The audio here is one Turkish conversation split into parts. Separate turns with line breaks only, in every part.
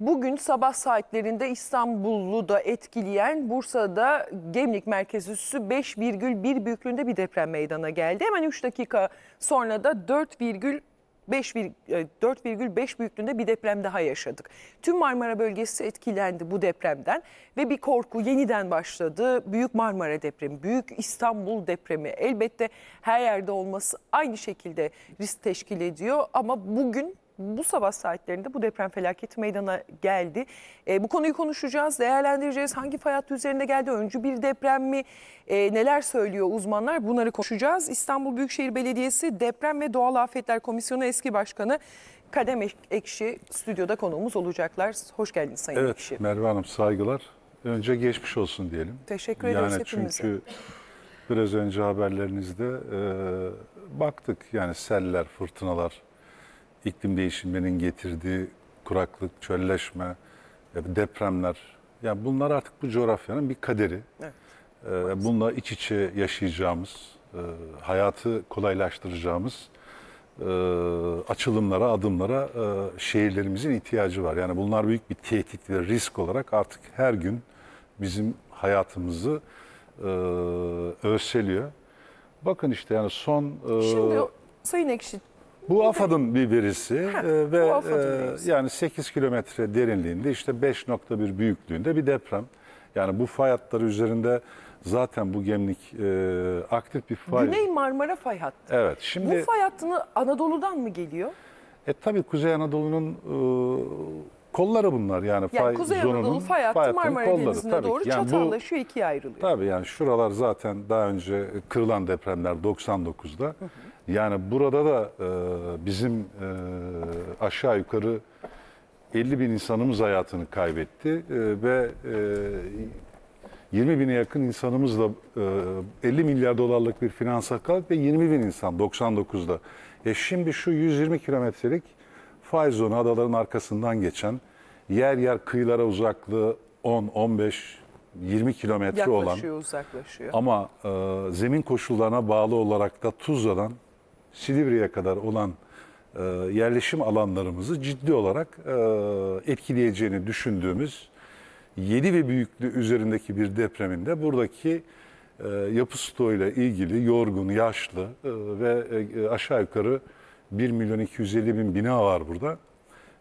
Bugün sabah saatlerinde İstanbul'u da etkileyen Bursa'da Gemlik merkez üssü 5,1 büyüklüğünde bir deprem meydana geldi. Hemen 3 dakika sonra da 4,5 e, büyüklüğünde bir deprem daha yaşadık. Tüm Marmara bölgesi etkilendi bu depremden ve bir korku yeniden başladı. Büyük Marmara depremi, Büyük İstanbul depremi elbette her yerde olması aynı şekilde risk teşkil ediyor ama bugün bu sabah saatlerinde bu deprem felaketi meydana geldi. E, bu konuyu konuşacağız, değerlendireceğiz. Hangi fay üzerinde geldi? Öncü bir deprem mi? E, neler söylüyor uzmanlar? Bunları konuşacağız. İstanbul Büyükşehir Belediyesi Deprem ve Doğal Afetler Komisyonu eski başkanı Kadem Ekşi stüdyoda konuğumuz olacaklar. Hoş geldiniz Sayın evet, Ekşi. Evet Merve
Hanım saygılar. Önce geçmiş olsun diyelim. Teşekkür ederiz yani Çünkü biraz önce haberlerinizde e, baktık yani seller, fırtınalar, iklim değişiminin getirdiği kuraklık, çölleşme, e, depremler. Yani bunlar artık bu coğrafyanın bir kaderi. Evet. Ee, bununla iç içe yaşayacağımız, e, hayatı kolaylaştıracağımız e, açılımlara, adımlara e, şehirlerimizin ihtiyacı var. Yani bunlar büyük bir tehdit ve risk olarak artık her gün bizim hayatımızı e, ölseliyor. Bakın işte yani son... E, Şimdi Sayın Ekşi bu AFAD'ın bir verisi e, ve e, yani 8 kilometre derinliğinde işte 5.1 büyüklüğünde bir deprem. Yani bu fay hatları üzerinde zaten bu gemlik e, aktif bir fay. Güney
Marmara fay hattı.
Evet. Şimdi, bu fay
hattını Anadolu'dan mı geliyor?
E tabii Kuzey Anadolu'nun e, kolları bunlar yani, yani fay Kuzey zonunun Anadolu fay hattı fay Marmara kolları. Denizi'ne tabii doğru yani çatallaşıyor ikiye ayrılıyor. Tabii yani şuralar zaten daha önce kırılan depremler 99'da. Hı hı. Yani burada da e, bizim e, aşağı yukarı 50 bin insanımız hayatını kaybetti e, ve e, 20 bine yakın insanımız da e, 50 milyar dolarlık bir finansa kalk ve 20 bin insan 99'da. E şimdi şu 120 kilometrelik faiz zonu adaların arkasından geçen yer yer kıyılara uzaklığı 10, 15, 20 kilometre olan uzaklaşıyor. ama e, zemin koşullarına bağlı olarak da Tuzla'dan Silivri'ye kadar olan e, yerleşim alanlarımızı ciddi olarak e, etkileyeceğini düşündüğümüz 7 ve büyüklüğü üzerindeki bir depreminde buradaki e, yapı stoğuyla ilgili yorgun, yaşlı e, ve e, aşağı yukarı 1 milyon 250 bin bina var burada.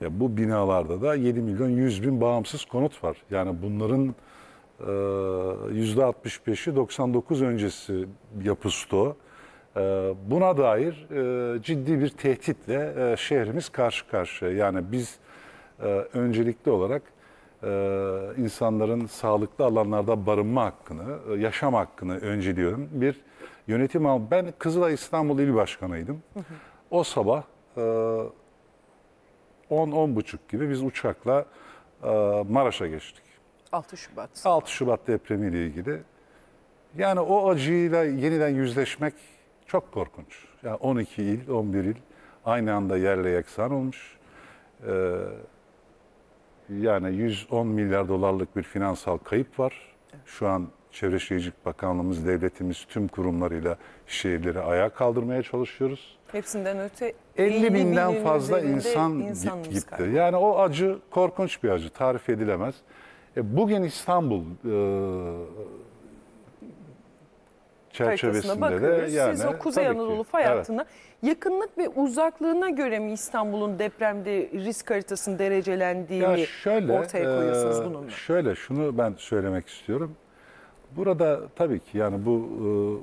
Ya bu binalarda da 7 milyon 100 bin bağımsız konut var. Yani bunların e, %65'i 99 öncesi yapı stoğu. Ee, buna dair e, ciddi bir tehditle e, şehrimiz karşı karşıya. Yani biz e, öncelikli olarak insanların sağlıklı alanlarda barınma hakkını, yaşam hakkını önceliyorum. Bir yönetim al. Ben Kızılay İstanbul İl Başkanı'ydım. O sabah 10-10.30 gibi biz uçakla Maraş'a geçtik. 6 Şubat. 6 Şubat depremiyle ilgili. Yani o acıyla yeniden yüzleşmek çok korkunç. yani 12 il, 11 il aynı anda yerle yeksan olmuş. Ee, yani 110 milyar dolarlık bir finansal kayıp var. Şu an Çevre Şehircilik Bakanlığımız, devletimiz tüm kurumlarıyla şehirleri ayağa kaldırmaya çalışıyoruz.
Hepsinden öte 50, binden fazla insan gitti.
Galiba. Yani o acı korkunç bir acı, tarif edilemez. E, bugün İstanbul e, çerçevesinde bakıyoruz. de yani. Siz o Kuzey Anadolu fay evet.
yakınlık ve uzaklığına göre mi İstanbul'un depremde risk haritasının derecelendiğini ortaya koyuyorsunuz e, bununla?
Şöyle şunu ben söylemek istiyorum. Burada tabii ki yani bu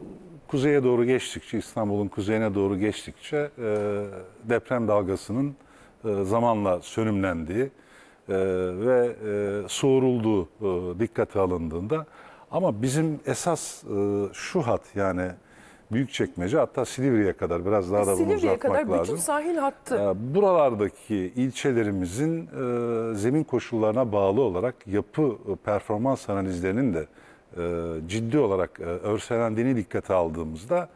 e, kuzeye doğru geçtikçe İstanbul'un kuzeyine doğru geçtikçe e, deprem dalgasının e, zamanla sönümlendiği e, ve e, soğurulduğu e, dikkate alındığında ama bizim esas e, şu hat yani büyük Büyükçekmece hatta Silivri'ye kadar biraz daha da bunu Silivri'ye uzatmak kadar lazım. bütün
sahil hattı.
E, Buralardaki ilçelerimizin e, zemin koşullarına bağlı olarak yapı e, performans analizlerinin de e, ciddi olarak e, örselendiğini dikkate aldığımızda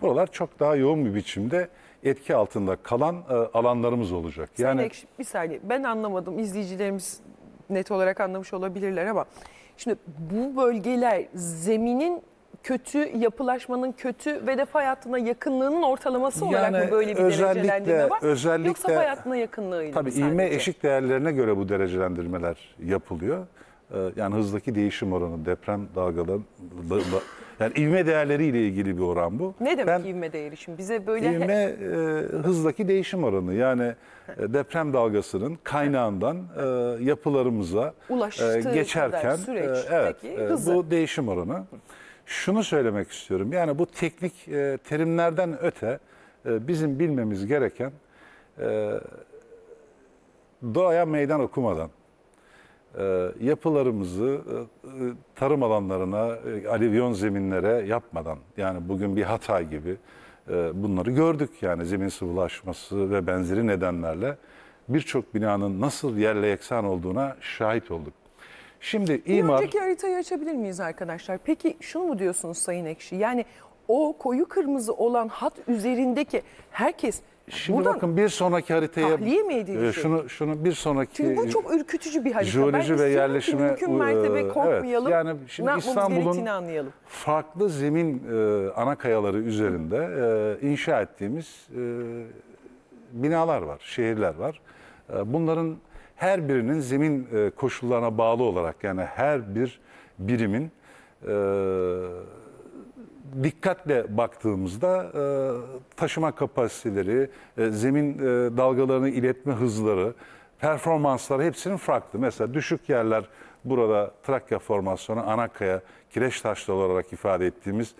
buralar çok daha yoğun bir biçimde etki altında kalan e, alanlarımız olacak. Yani Sayın Ekşi,
bir saniye ben anlamadım izleyicilerimiz net olarak anlamış olabilirler ama Şimdi bu bölgeler zeminin kötü, yapılaşmanın kötü ve de fay hattına yakınlığının ortalaması yani olarak mı böyle bir özellikle, derecelendirme var? Özellikle, Yoksa fay hattına yakınlığıyla Tabii ivme eşik
değerlerine göre bu derecelendirmeler yapılıyor. Ee, yani hızdaki değişim oranı, deprem dalgalı, yani ivme değerleriyle ilgili bir oran bu.
Ne demek ben, ivme değeri şimdi? Bize böyle ivme e,
hızdaki değişim oranı. Yani e, deprem dalgasının kaynağından e, yapılarımıza e, Ulaştığı e, geçerken e, evet e, bu değişim oranı. Şunu söylemek istiyorum. Yani bu teknik e, terimlerden öte e, bizim bilmemiz gereken e, doğaya meydan okumadan ee, yapılarımızı e, e, tarım alanlarına, e, alivyon zeminlere yapmadan yani bugün bir hata gibi bunları gördük. Yani zemin sıvılaşması ve benzeri nedenlerle birçok binanın nasıl yerle yeksan olduğuna şahit olduk. Şimdi imar... Bir önceki
haritayı açabilir miyiz arkadaşlar? Peki şunu mu diyorsunuz Sayın Ekşi? Yani o koyu kırmızı olan hat üzerindeki herkes
Şimdi Buradan bakın bir sonraki haritaya tahliye mi edildi? E, ee, şey? şunu şunu bir sonraki Çünkü bu çok
ürkütücü bir harita. Jeoloji ve yerleşime mümkün e, mertebe korkmayalım. Evet, yani şimdi İstanbul'un
farklı zemin e, ana kayaları üzerinde e, inşa ettiğimiz e, binalar var, şehirler var. E, bunların her birinin zemin e, koşullarına bağlı olarak yani her bir birimin e, dikkatle baktığımızda e, taşıma kapasiteleri, e, zemin e, dalgalarını iletme hızları, performansları hepsinin farklı. Mesela düşük yerler burada Trakya formasyonu, Anakaya, kireç taşlı olarak ifade ettiğimiz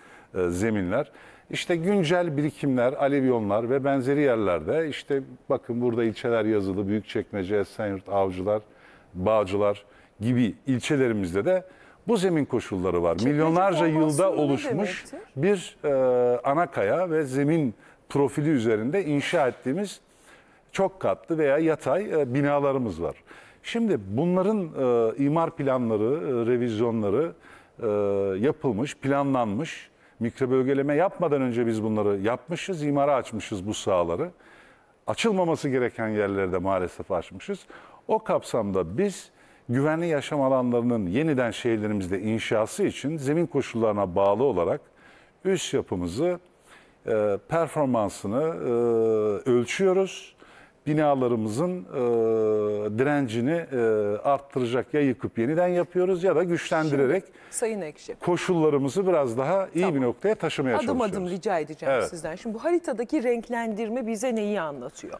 zeminler. İşte güncel birikimler, aleviyonlar ve benzeri yerlerde işte bakın burada ilçeler yazılı, Büyükçekmece, Esenyurt, Avcılar, Bağcılar gibi ilçelerimizde de bu zemin koşulları var. Çekmece Milyonlarca yılda oluşmuş bir e, ana kaya ve zemin profili üzerinde inşa ettiğimiz çok katlı veya yatay e, binalarımız var. Şimdi bunların e, imar planları, e, revizyonları e, yapılmış, planlanmış. Mikrobölgeleme yapmadan önce biz bunları yapmışız, imara açmışız bu sahaları. Açılmaması gereken yerlerde maalesef açmışız. O kapsamda biz güvenli yaşam alanlarının yeniden şehirlerimizde inşası için zemin koşullarına bağlı olarak üst yapımızı, e, performansını e, ölçüyoruz. Binalarımızın e, direncini e, arttıracak ya yıkıp yeniden yapıyoruz ya da güçlendirerek
Sayın Ekşi.
koşullarımızı biraz daha iyi Tamam. bir noktaya taşımaya Adım çalışıyoruz. adım
rica edeceğim Evet. sizden. Şimdi bu haritadaki renklendirme bize neyi anlatıyor?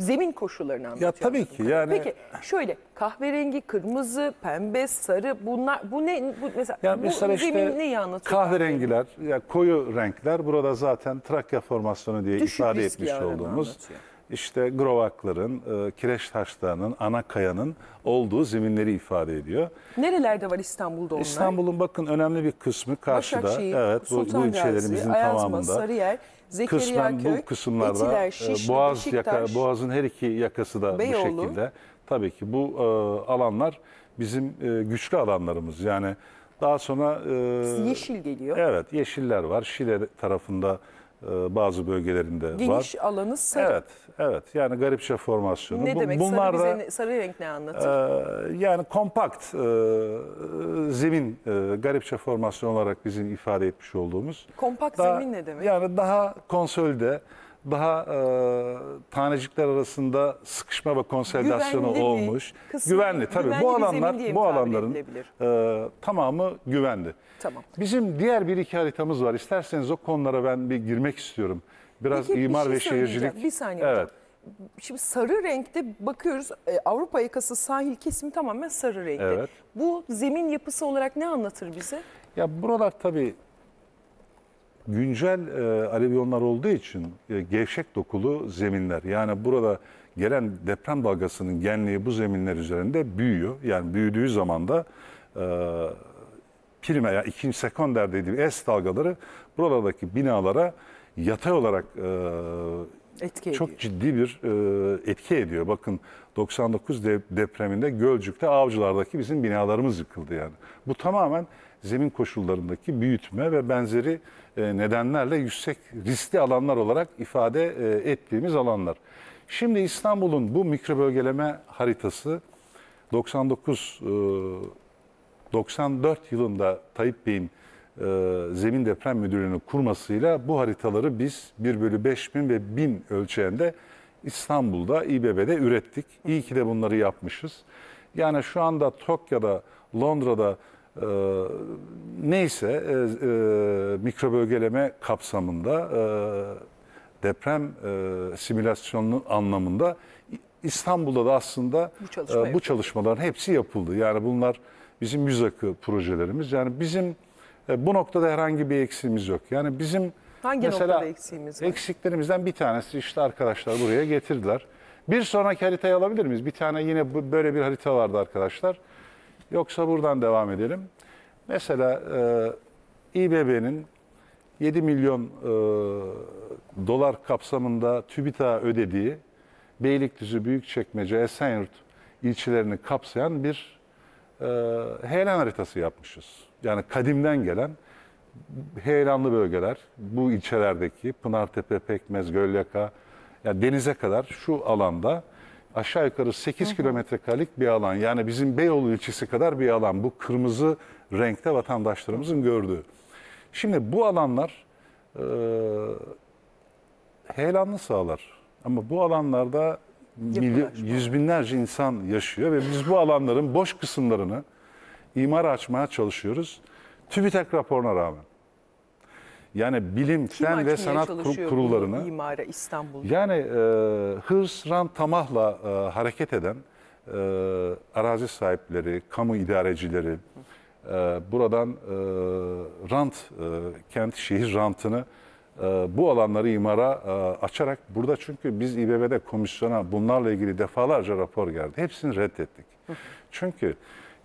zemin koşullarını anlatıyor. Ya tabii ki yani. Peki şöyle kahverengi, kırmızı, pembe, sarı bunlar bu ne bu mesela ya bu mesela işte zemin neyi anlatıyor?
Kahverengiler, ya yani koyu renkler burada zaten Trakya formasyonu diye Düşük ifade etmiş olduğumuz anlatıyor. işte grovakların, e, kireç taşlarının, ana kayanın olduğu zeminleri ifade ediyor.
Nerelerde var İstanbul'da onlar?
İstanbul'un bakın önemli bir kısmı karşıda. Evet bu, bu ilçelerimizin Ayazma, tamamında. Sarıyer.
Zekeriya Kısmen Köy, bu kısımlarda Etiler, e, Şişli, Boğaz yaka, Boğaz'ın
her iki yakası da Beyoğlu. bu şekilde. Tabii ki bu e, alanlar bizim e, güçlü alanlarımız. Yani daha sonra e, yeşil geliyor. Evet, yeşiller var. Şile tarafında ee, bazı bölgelerinde Geniş var. Geniş
alanı sarı. Evet,
evet. Yani garipçe şey formasyonu. Ne Bu, demek? Bunlar sarı, da, bize,
sarı renk ne anlatır?
E, yani kompakt e, zemin, e, garipçe şey formasyon olarak bizim ifade etmiş olduğumuz. Kompakt daha, zemin ne demek? Yani daha konsolide, daha e, tanecikler arasında sıkışma ve konsolidasyon Güvenli olmuş. Kısmen güvenli tabii. güvenli bu alanlar bu alanların e, tamamı güvenli. Tamam. Bizim diğer bir iki haritamız var. İsterseniz o konulara ben bir girmek istiyorum. Biraz Peki, bir imar şey ve şehircilik. Bir saniye Evet.
Şimdi sarı renkte bakıyoruz e, Avrupa yakası sahil kesimi tamamen sarı renkte. Evet. Bu zemin yapısı olarak ne anlatır bize?
Ya buralar tabii güncel e, aleviyonlar olduğu için e, gevşek dokulu zeminler. Yani burada gelen deprem dalgasının genliği bu zeminler üzerinde büyüyor. Yani büyüdüğü zaman da e, prime yani ikinci sekonder dediğim S dalgaları buralardaki binalara yatay olarak e, etki çok ediyor. ciddi bir e, etki ediyor. Bakın 99 depreminde Gölcük'te Avcılar'daki bizim binalarımız yıkıldı yani. Bu tamamen zemin koşullarındaki büyütme ve benzeri e, nedenlerle yüksek riskli alanlar olarak ifade e, ettiğimiz alanlar. Şimdi İstanbul'un bu mikrobölgeleme haritası 99 94 e, yılında Tayyip Bey'in Zemin Deprem Müdürlüğü'nü kurmasıyla bu haritaları biz 1 bölü 5000 ve 1000 ölçeğinde İstanbul'da İBB'de ürettik. İyi ki de bunları yapmışız. Yani şu anda Tokyo'da, Londra'da e, neyse e, e, mikrobölgeleme kapsamında e, deprem e, simülasyonu anlamında İstanbul'da da aslında bu, çalışma e, bu çalışmaların hepsi yapıldı. Yani bunlar bizim yüz akı projelerimiz. Yani bizim e, bu noktada herhangi bir eksiğimiz yok. Yani bizim Hangi Mesela, noktada eksiğimiz var? Eksiklerimizden bir tanesi işte arkadaşlar buraya getirdiler. Bir sonraki haritayı alabilir miyiz? Bir tane yine böyle bir harita vardı arkadaşlar. Yoksa buradan devam edelim. Mesela e, İBB'nin 7 milyon e, dolar kapsamında TÜBİTAK'a ödediği Beylikdüzü, Büyükçekmece, Esenyurt ilçelerini kapsayan bir e, heyelan haritası yapmışız. Yani kadimden gelen heyelanlı bölgeler, bu ilçelerdeki Pınartepe, Pekmez, Gölyaka, yani denize kadar şu alanda aşağı yukarı 8 kilometrekarelik bir alan. Yani bizim Beyoğlu ilçesi kadar bir alan. Bu kırmızı renkte vatandaşlarımızın gördüğü. Şimdi bu alanlar e, heyelanlı sağlar. Ama bu alanlarda milyon, yüz binlerce insan yaşıyor ve biz bu alanların boş kısımlarını imar açmaya çalışıyoruz. TÜBİTAK raporuna rağmen. Yani bilim, Kim fen ve sanat kur, kurullarını.
Mimara İstanbul'da.
Yani e, hırs, rant, tamahla e, hareket eden e, arazi sahipleri, kamu idarecileri, e, buradan e, rant, e, kent şehir rantını e, bu alanları imara e, açarak burada çünkü biz İBB'de komisyona bunlarla ilgili defalarca rapor geldi. Hepsini reddettik. Hı. Çünkü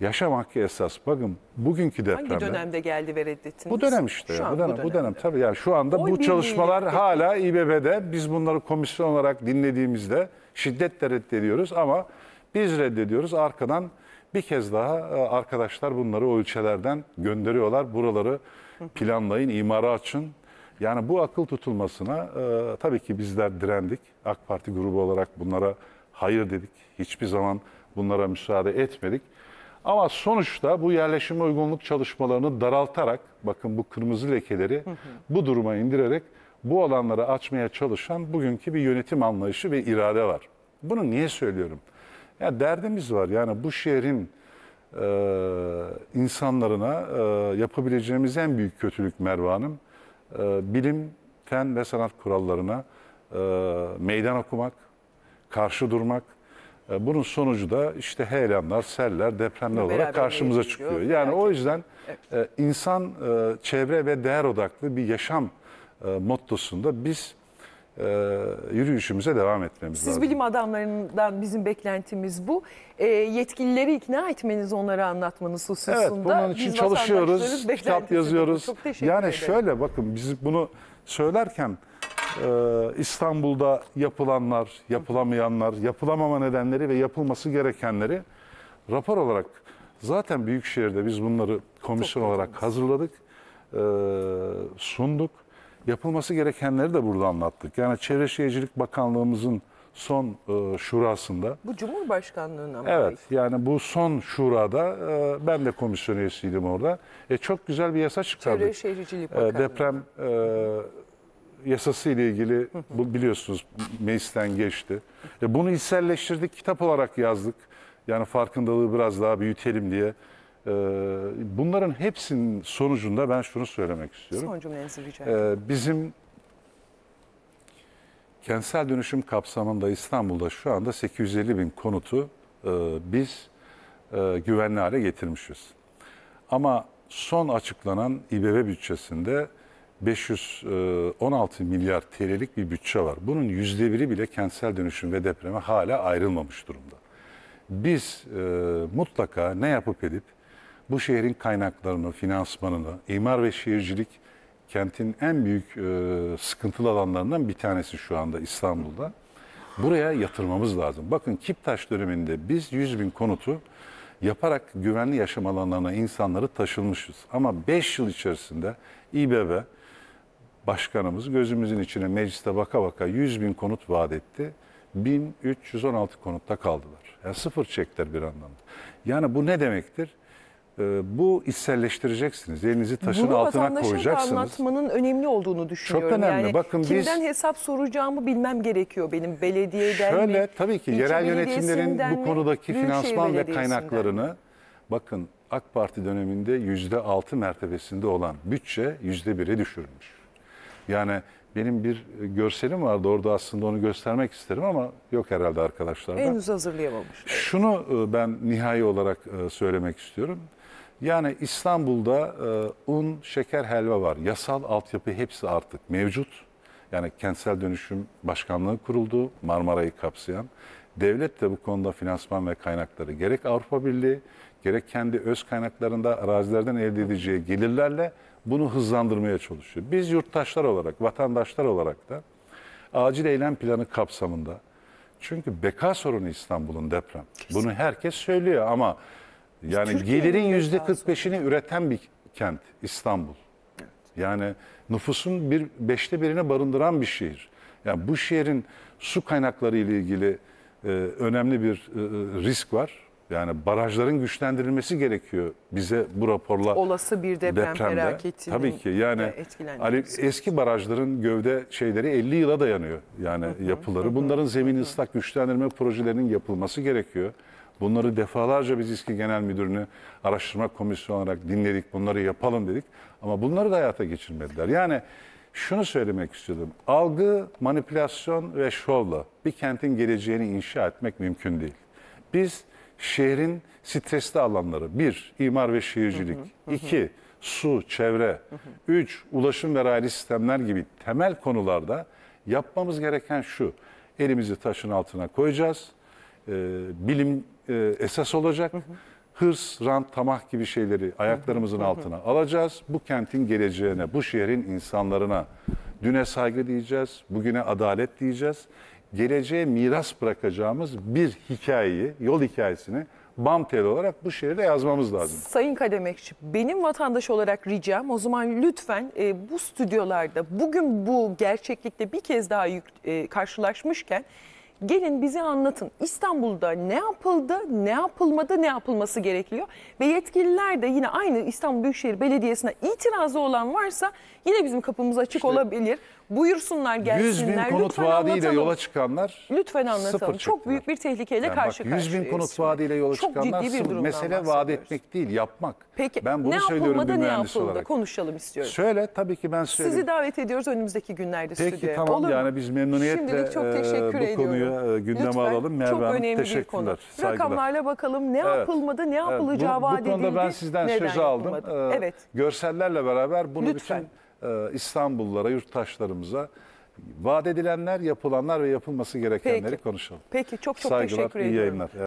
Yaşamak esas. Bakın bugünkü depremde. Hangi
dönemde geldi ve reddettiniz? Bu dönem işte. Şu ya, an, bu dönem, bu dönem,
tabii. Yani şu anda Oy bu çalışmalar hala İBB'de. Biz bunları komisyon olarak dinlediğimizde şiddetle reddediyoruz ama biz reddediyoruz. Arkadan bir kez daha e, arkadaşlar bunları o ülkelerden gönderiyorlar. Buraları planlayın, imara açın. Yani bu akıl tutulmasına e, tabii ki bizler direndik. AK Parti grubu olarak bunlara hayır dedik. Hiçbir zaman bunlara müsaade etmedik. Ama sonuçta bu yerleşime uygunluk çalışmalarını daraltarak, bakın bu kırmızı lekeleri hı hı. bu duruma indirerek bu alanları açmaya çalışan bugünkü bir yönetim anlayışı ve irade var. Bunu niye söylüyorum? Ya derdimiz var. Yani bu şehrin e, insanlarına e, yapabileceğimiz en büyük kötülük Mervan'ım e, bilim, fen ve sanat kurallarına e, meydan okumak, karşı durmak, e, bunun sonucu da işte heyelanlar, seller, depremler olarak karşımıza çıkıyor. Yani Herkes. o yüzden evet. E, insan e, çevre ve değer odaklı bir yaşam mottosunda biz yürüyüşümüze devam etmemiz Siz lazım. Siz
bilim adamlarından bizim beklentimiz bu. yetkilileri ikna etmeniz, onları anlatmanız hususunda. Evet, bunun için biz çalışıyoruz, kitap yazıyoruz. Çok teşekkür yani ederim. şöyle
bakın biz bunu söylerken ee, İstanbul'da yapılanlar, yapılamayanlar, yapılamama nedenleri ve yapılması gerekenleri rapor olarak zaten Büyükşehir'de biz bunları komisyon Çok olarak önemli. hazırladık, ee, sunduk. Yapılması gerekenleri de burada anlattık. Yani Çevre Şehircilik Bakanlığımızın son e, şurasında.
Bu Cumhurbaşkanlığı'nın mı? Evet
ait? yani bu son şurada e, ben de komisyon üyesiydim orada. E, çok güzel bir yasa çıkardık. Çevre
Şehircilik e, Bakanlığı. deprem
yasası ile ilgili bu biliyorsunuz meclisten geçti. E bunu içselleştirdik, kitap olarak yazdık. Yani farkındalığı biraz daha büyütelim diye. E, bunların hepsinin sonucunda ben şunu söylemek istiyorum. Son
cümlenizi rica e, ederim.
bizim kentsel dönüşüm kapsamında İstanbul'da şu anda 850 bin konutu e, biz e, güvenli hale getirmişiz. Ama son açıklanan İBB bütçesinde 516 e, milyar TL'lik bir bütçe var. Bunun yüzde biri bile kentsel dönüşüm ve depreme hala ayrılmamış durumda. Biz e, mutlaka ne yapıp edip bu şehrin kaynaklarını, finansmanını, imar ve şehircilik kentin en büyük e, sıkıntılı alanlarından bir tanesi şu anda İstanbul'da. Buraya yatırmamız lazım. Bakın Kiptaş döneminde biz 100 bin konutu yaparak güvenli yaşam alanlarına insanları taşınmışız. Ama 5 yıl içerisinde İBB, başkanımız gözümüzün içine mecliste baka baka 100 bin konut vaat etti. 1316 konutta kaldılar. Yani sıfır çekler bir anlamda. Yani bu ne demektir? Ee, bu içselleştireceksiniz. Elinizi taşın Bunu altına koyacaksınız. Bunu
anlatmanın önemli olduğunu düşünüyorum. Çok önemli. Yani Bakın kimden biz, hesap soracağımı bilmem gerekiyor benim belediyeden şöyle, mi? Şöyle tabii ki yerel yönetimlerin bu konudaki finansman ve kaynaklarını
bakın AK Parti döneminde %6 mertebesinde olan bütçe %1'e düşürmüş. Yani benim bir görselim vardı orada aslında onu göstermek isterim ama yok herhalde arkadaşlar. Henüz
hazırlayamamış.
Şunu e, ben nihai olarak e, söylemek istiyorum. Yani İstanbul'da e, un, şeker, helva var. Yasal altyapı hepsi artık mevcut. Yani kentsel dönüşüm başkanlığı kuruldu Marmara'yı kapsayan. Devlet de bu konuda finansman ve kaynakları gerek Avrupa Birliği gerek kendi öz kaynaklarında arazilerden elde edeceği gelirlerle bunu hızlandırmaya çalışıyor. Biz yurttaşlar olarak, vatandaşlar olarak da acil eylem planı kapsamında çünkü beka sorunu İstanbul'un deprem. Kesin. Bunu herkes söylüyor ama yani gelirin yüzde 45'ini üreten bir kent İstanbul. Evet. Yani nüfusun bir beşte birini barındıran bir şehir. Yani bu şehrin su kaynakları ile ilgili e, önemli bir e, e risk var. Yani barajların güçlendirilmesi gerekiyor bize bu raporla.
Olası bir deprem depremde. felaketinin Tabii ki yani hani
eski barajların gövde şeyleri 50 yıla dayanıyor yani hı hı, yapıları. Bunların zemin ıslak güçlendirme projelerinin yapılması gerekiyor. Bunları defalarca biz İSKİ Genel Müdürünü araştırma komisyonu olarak dinledik. Bunları yapalım dedik. Ama bunları da hayata geçirmediler. Yani şunu söylemek istiyordum. Algı, manipülasyon ve şovla bir kentin geleceğini inşa etmek mümkün değil. Biz şehrin stresli alanları. Bir, imar ve şehircilik. Hı hı, İki, su, çevre. Hı hı. Üç, ulaşım ve raylı sistemler gibi temel konularda yapmamız gereken şu. Elimizi taşın altına koyacağız. Ee, bilim e, esas olacak. Hı hı. Hırs, rant, tamah gibi şeyleri ayaklarımızın hı hı. altına alacağız. Bu kentin geleceğine, bu şehrin insanlarına düne saygı diyeceğiz, bugüne adalet diyeceğiz geleceğe miras bırakacağımız bir hikayeyi, yol hikayesini bam tel olarak bu şehirde yazmamız lazım.
Sayın Kademekçi, benim vatandaş olarak ricam o zaman lütfen e, bu stüdyolarda bugün bu gerçeklikte bir kez daha yük, e, karşılaşmışken gelin bize anlatın. İstanbul'da ne yapıldı, ne yapılmadı, ne yapılması gerekiyor? Ve yetkililer de yine aynı İstanbul Büyükşehir Belediyesi'ne itirazı olan varsa yine bizim kapımız açık işte, olabilir. Buyursunlar gelsinler. 100 bin konut vaadiyle yola
çıkanlar Lütfen anlatalım. Çok
büyük bir tehlikeyle Yani karşı bak, 100 bin konut vaadiyle yola Çok çıkanlar ciddi bir sıfır. durumdan Mesele vaat
etmek değil yapmak. Peki ben bunu ne söylüyorum yapılmadı ne yapıldı olarak.
konuşalım istiyorum. Şöyle
tabii ki ben söyleyeyim. Sizi
davet ediyoruz önümüzdeki günlerde Peki stüdyoya. tamam Olur yani
biz memnuniyetle Şimdilik çok e, teşekkür bu ediyorum. konuyu e, gündeme Lütfen. alalım. Merve Çok önemli bir konu. teşekkürler. Saygılar. Rakamlarla
bakalım ne yapılmadı, ne yapılacağı bu, vaat bu edildi. konuda ben sizden söz aldım. E, evet.
Görsellerle beraber bunu Lütfen. bütün e, İstanbullulara, yurttaşlarımıza vaat edilenler, yapılanlar ve yapılması gerekenleri Peki. konuşalım. Peki çok çok Saygılar, teşekkür iyi ediyorum. yayınlar.